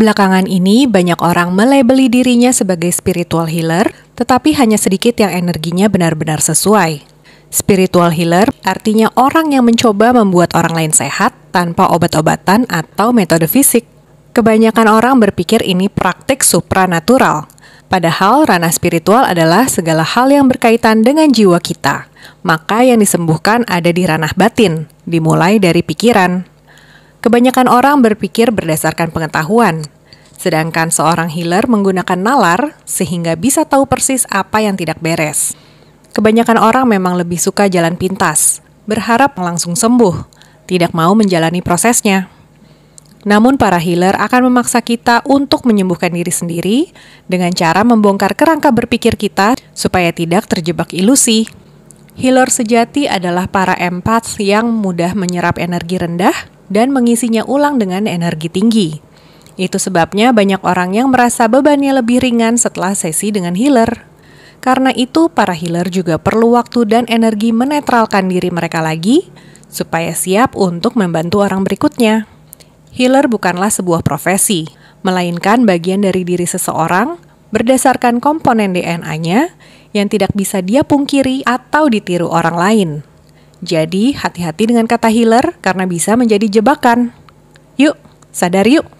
Belakangan ini, banyak orang melebeli dirinya sebagai spiritual healer, tetapi hanya sedikit yang energinya benar-benar sesuai. Spiritual healer artinya orang yang mencoba membuat orang lain sehat tanpa obat-obatan atau metode fisik. Kebanyakan orang berpikir ini praktik supranatural, padahal ranah spiritual adalah segala hal yang berkaitan dengan jiwa kita. Maka yang disembuhkan ada di ranah batin, dimulai dari pikiran. Kebanyakan orang berpikir berdasarkan pengetahuan, sedangkan seorang healer menggunakan nalar sehingga bisa tahu persis apa yang tidak beres. Kebanyakan orang memang lebih suka jalan pintas, berharap langsung sembuh, tidak mau menjalani prosesnya. Namun para healer akan memaksa kita untuk menyembuhkan diri sendiri dengan cara membongkar kerangka berpikir kita supaya tidak terjebak ilusi. Healer sejati adalah para empat yang mudah menyerap energi rendah dan mengisinya ulang dengan energi tinggi. Itu sebabnya banyak orang yang merasa bebannya lebih ringan setelah sesi dengan healer. Karena itu, para healer juga perlu waktu dan energi menetralkan diri mereka lagi supaya siap untuk membantu orang berikutnya. Healer bukanlah sebuah profesi, melainkan bagian dari diri seseorang berdasarkan komponen DNA-nya yang tidak bisa dia pungkiri atau ditiru orang lain. Jadi hati-hati dengan kata healer karena bisa menjadi jebakan. Yuk, sadar yuk!